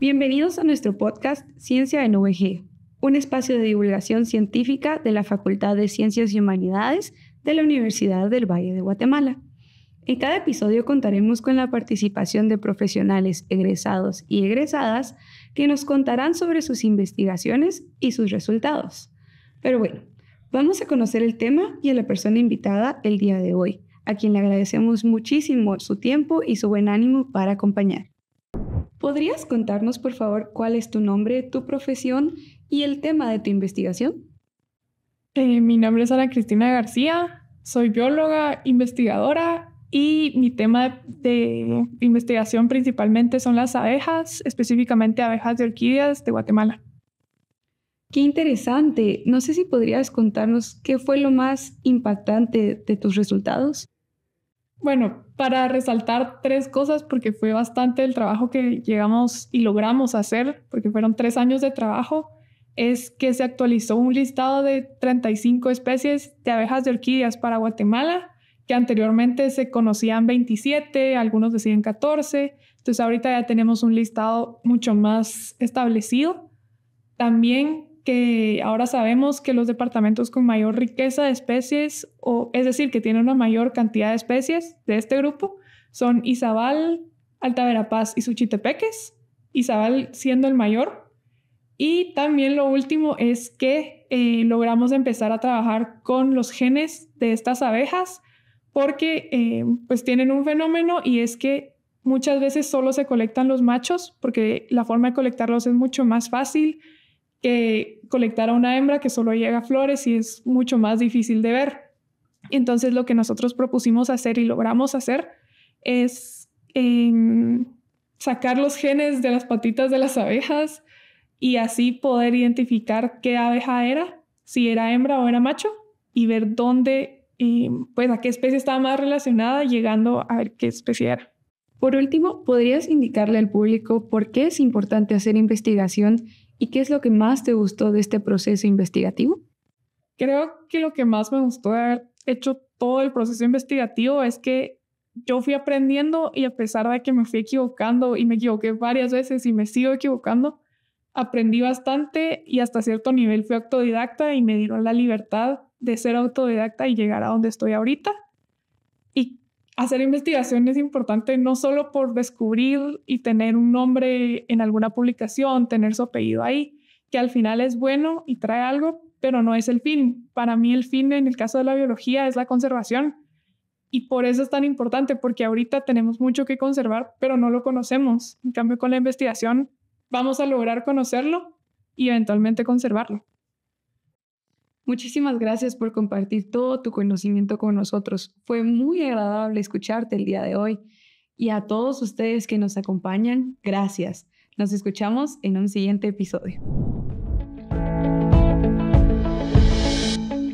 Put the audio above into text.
Bienvenidos a nuestro podcast Ciencia en VG, un espacio de divulgación científica de la Facultad de Ciencias y Humanidades de la Universidad del Valle de Guatemala. En cada episodio contaremos con la participación de profesionales egresados y egresadas que nos contarán sobre sus investigaciones y sus resultados. Pero bueno, vamos a conocer el tema y a la persona invitada el día de hoy, a quien le agradecemos muchísimo su tiempo y su buen ánimo para acompañar. ¿Podrías contarnos, por favor, cuál es tu nombre, tu profesión y el tema de tu investigación? Eh, mi nombre es Ana Cristina García, soy bióloga, investigadora y mi tema de investigación principalmente son las abejas, específicamente abejas de orquídeas de Guatemala. Qué interesante. No sé si podrías contarnos qué fue lo más impactante de tus resultados. Bueno, para resaltar tres cosas, porque fue bastante el trabajo que llegamos y logramos hacer, porque fueron tres años de trabajo, es que se actualizó un listado de 35 especies de abejas de orquídeas para Guatemala, que anteriormente se conocían 27, algunos decían 14, entonces ahorita ya tenemos un listado mucho más establecido. También que ahora sabemos que los departamentos con mayor riqueza de especies, o es decir, que tienen una mayor cantidad de especies de este grupo, son Izabal, Alta Verapaz y Suchitepeques, Izabal siendo el mayor. Y también lo último es que eh, logramos empezar a trabajar con los genes de estas abejas porque eh, pues tienen un fenómeno y es que muchas veces solo se colectan los machos porque la forma de colectarlos es mucho más fácil que colectar a una hembra que solo llega a flores y es mucho más difícil de ver. Entonces lo que nosotros propusimos hacer y logramos hacer es em, sacar los genes de las patitas de las abejas y así poder identificar qué abeja era, si era hembra o era macho, y ver dónde, em, pues a qué especie estaba más relacionada, llegando a ver qué especie era. Por último, ¿podrías indicarle al público por qué es importante hacer investigación ¿Y qué es lo que más te gustó de este proceso investigativo? Creo que lo que más me gustó de haber hecho todo el proceso investigativo es que yo fui aprendiendo y a pesar de que me fui equivocando y me equivoqué varias veces y me sigo equivocando, aprendí bastante y hasta cierto nivel fui autodidacta y me dieron la libertad de ser autodidacta y llegar a donde estoy ahorita hacer investigación es importante no solo por descubrir y tener un nombre en alguna publicación, tener su apellido ahí, que al final es bueno y trae algo, pero no es el fin. Para mí el fin en el caso de la biología es la conservación. Y por eso es tan importante, porque ahorita tenemos mucho que conservar, pero no lo conocemos. En cambio, con la investigación vamos a lograr conocerlo y eventualmente conservarlo. Muchísimas gracias por compartir todo tu conocimiento con nosotros. Fue muy agradable escucharte el día de hoy. Y a todos ustedes que nos acompañan, gracias. Nos escuchamos en un siguiente episodio.